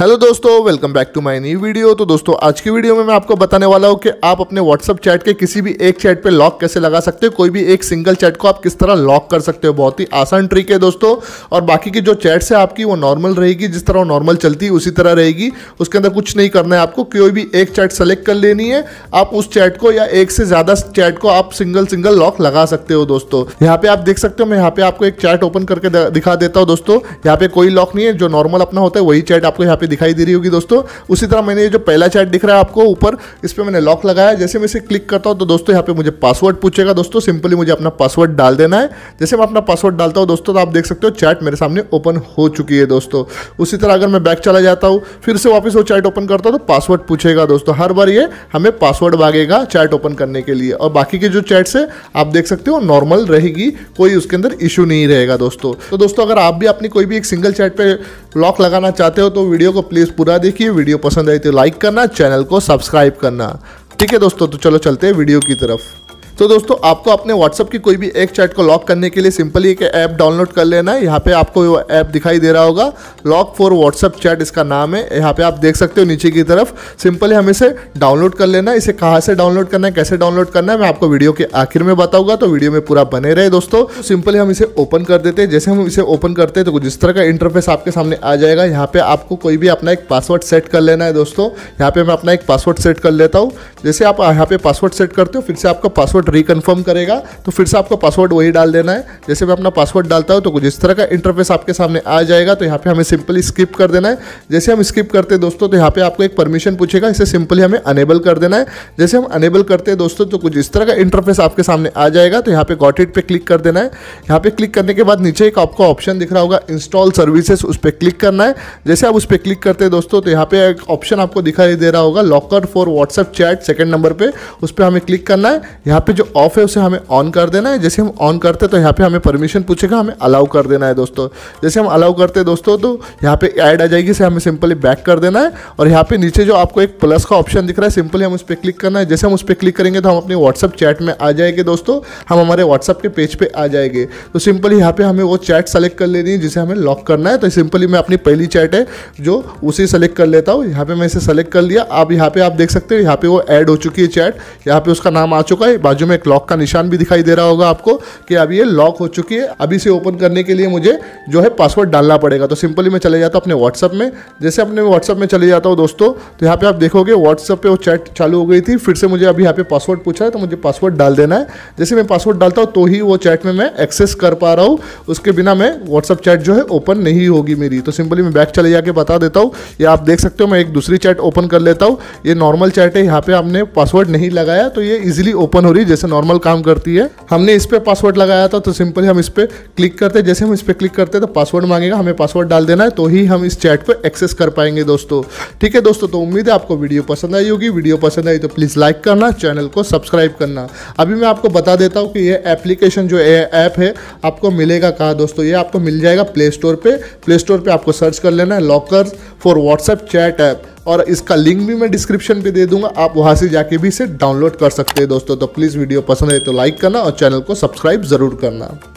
hello दोस्तों welcome back to my new video तो दोस्तों आज की वीडियो में मैं आपको बताने वाला हूँ कि आप अपने व्हाट्सअप चैट के किसी भी एक चैट पे लॉक कैसे लगा सकते हो कोई भी एक सिंगल चैट को आप किस तरह लॉक कर सकते हो बहुत ही आसान ट्रिक है दोस्तों और बाकी की जो चैट्स है आपकी वो नॉर्मल रहेगी जिस तरह वो नॉर्मल चलती है उसी तरह रहेगी उसके अंदर कुछ नहीं करना है आपको कोई भी एक चैट सेलेक्ट कर लेनी है आप उस चैट को या एक से ज़्यादा चैट को आप सिंगल सिंगल लॉक लगा सकते हो दोस्तों यहाँ पे आप देख सकते हो मैं यहाँ पे आपको एक चैट ओपन करके दिखा देता हूँ दोस्तों यहाँ पे कोई लॉक नहीं है जो नॉर्मल अपना होता है वही चैट आपको यहाँ पे दिखाई दे रही होगी दोस्तों उसी तरह मैंने ये जो पहला चैट दिख रहा है आपको ऊपर इस पर मैंने लॉक लगाया जैसे मैं इसे क्लिक करता हूँ तो दोस्तों यहाँ पे मुझे पासवर्ड पूछेगा दोस्तों सिंपली मुझे अपना पासवर्ड डाल देना है जैसे मैं अपना पासवर्ड डालता हूँ दोस्तों तो आप देख सकते हो चैट मेरे सामने ओपन हो चुकी है दोस्तों उसी तरह अगर मैं बैक चला जाता हूँ फिर से वापस वो चैट ओपन करता हूँ तो पासवर्ड पूछेगा दोस्तों हर बार ये हमें पासवर्ड मांगेगा चैट ओपन करने के लिए और बाकी के जो चैट्स है आप देख सकते हो नॉर्मल रहेगी कोई उसके अंदर इश्यू नहीं रहेगा दोस्तों तो दोस्तों अगर आप भी अपनी कोई भी एक सिंगल चैट पर लॉक लगाना चाहते हो तो वीडियो वीडियो को प्लीज़ पूरा देखिए वीडियो पसंद आई तो लाइक करना चैनल को सब्सक्राइब करना ठीक है दोस्तों तो चलो चलते हैं वीडियो की तरफ तो दोस्तों आपको अपने व्हाट्सअप की कोई भी एक चैट को लॉक करने के लिए सिंपली एक ऐप डाउनलोड कर लेना है यहाँ पे आपको ऐप दिखाई दे रहा होगा लॉक फॉर व्हाट्सअप चैट इसका नाम है यहाँ पे आप देख सकते हो नीचे की तरफ सिंपली हमें इसे डाउनलोड कर लेना है इसे कहाँ से डाउनलोड करना है कैसे डाउनलोड करना है मैं आपको वीडियो के आखिर में बताऊंगा तो वीडियो में पूरा बने रहे दोस्तों सिंपली हम इसे ओपन कर देते हैं जैसे हम इसे ओपन करते हैं तो कुछ इस तरह का इंटरफेस आपके सामने आ जाएगा यहाँ पे आपको कोई भी अपना एक पासवर्ड सेट कर लेना है दोस्तों यहाँ पे मैं अपना एक पासवर्ड सेट कर लेता हूँ जैसे आप यहाँ पे पासवर्ड सेट करते हो फिर से आपका पासवर्ड रिकन्फर्म करेगा तो फिर से आपका पासवर्ड वही डाल देना है जैसे मैं अपना पासवर्ड डालता हूँ तो कुछ इस तरह का इंटरफेस आपके सामने आ जाएगा तो यहाँ पे हमें सिंपली स्किप कर देना है जैसे हम स्किप करते हैं दोस्तों तो यहाँ पे आपको एक परमिशन पूछेगा इसे सिंपली हमें अनेबल कर देना है जैसे हम अनेबल करते हैं दोस्तों तो कुछ इस तरह का इंटरफेस आपके सामने आ जाएगा तो यहाँ पे गॉट इट क्लिक कर देना है यहाँ पे क्लिक करने के बाद नीचे एक आपको ऑप्शन दिख रहा होगा इंस्टॉल सर्विसेज उस पर क्लिक करना है जैसे आप उस पर क्लिक करते हैं दोस्तों तो यहाँ पे एक ऑप्शन आपको दिखाई दे रहा होगा locker for WhatsApp chat second number पर उस पर हमें क्लिक करना है यहाँ पे पे जो ऑफ है उसे हमें ऑन कर देना है जैसे हम ऑन करते हैं तो यहाँ पे हमें परमिशन पूछेगा हमें अलाउ कर देना है दोस्तों जैसे हम अलाउ करते हैं दोस्तों तो यहाँ पे ऐड आ जाएगी इसे हमें सिंपली बैक कर देना है और यहाँ पे नीचे जो आपको एक प्लस का ऑप्शन दिख रहा है सिंपली हम उस पर क्लिक करना है जैसे हम उस पर क्लिक करेंगे तो हम अपने व्हाट्सअप चैट में आ जाएंगे दोस्तों हम हमारे व्हाट्सअप के पेज पर आ जाएंगे तो सिंपली यहाँ पर हमें वो चैट सेलेक्ट कर लेनी है जिसे हमें लॉक करना है तो सिंपली मैं अपनी पहली चैट है जो उसे सेलेक्ट कर लेता हूँ यहाँ पर मैं इसे सेलेक्ट कर लिया अब यहाँ पर आप देख सकते हो यहाँ पर वो ऐड हो चुकी है चैट यहाँ पर उसका नाम आ चुका है बाजू बाजू में क्लॉक का निशान भी दिखाई दे रहा होगा आपको कि अब ये लॉक हो चुकी है अभी से ओपन करने के लिए मुझे जो है पासवर्ड डालना पड़ेगा तो सिंपली मैं चले जाता हूँ अपने व्हाट्सअप में जैसे अपने व्हाट्सअप में चले जाता हूँ दोस्तों तो यहाँ पे आप देखोगे व्हाट्सअप पे वो चैट चालू हो गई थी फिर से मुझे अभी यहाँ पे पासवर्ड पूछा है तो मुझे पासवर्ड डाल देना है जैसे मैं पासवर्ड डालता हूँ तो ही वो चैट में मैं एक्सेस कर पा रहा हूँ उसके बिना मैं व्हाट्सअप चैट जो है ओपन नहीं होगी मेरी तो सिंपली मैं बैक चले जाके बता देता हूँ या आप देख सकते हो मैं एक दूसरी चैट ओपन कर लेता हूँ ये नॉर्मल चैट है यहाँ पे आपने पासवर्ड नहीं लगाया तो ये इजिली ओपन हो रही है जैसे नॉर्मल काम करती है हमने इस पर पासवर्ड लगाया था तो सिंपली हम इस पर क्लिक करते हैं जैसे हम इस पर क्लिक करते हैं तो पासवर्ड मांगेगा हमें पासवर्ड डाल देना है तो ही हम इस चैट पर एक्सेस कर पाएंगे दोस्तों ठीक है दोस्तों तो उम्मीद है आपको वीडियो पसंद आई होगी वीडियो पसंद आई तो प्लीज़ लाइक करना चैनल को सब्सक्राइब करना अभी मैं आपको बता देता हूँ कि यह एप्लीकेशन जो ऐप है आपको मिलेगा कहाँ दोस्तों ये आपको मिल जाएगा प्ले स्टोर पर प्ले स्टोर पर आपको सर्च कर लेना है locker for WhatsApp chat app और इसका लिंक भी मैं डिस्क्रिप्शन पे दे दूंगा आप वहाँ से जाके भी इसे डाउनलोड कर सकते हैं दोस्तों तो प्लीज़ वीडियो पसंद है तो लाइक करना और चैनल को सब्सक्राइब ज़रूर करना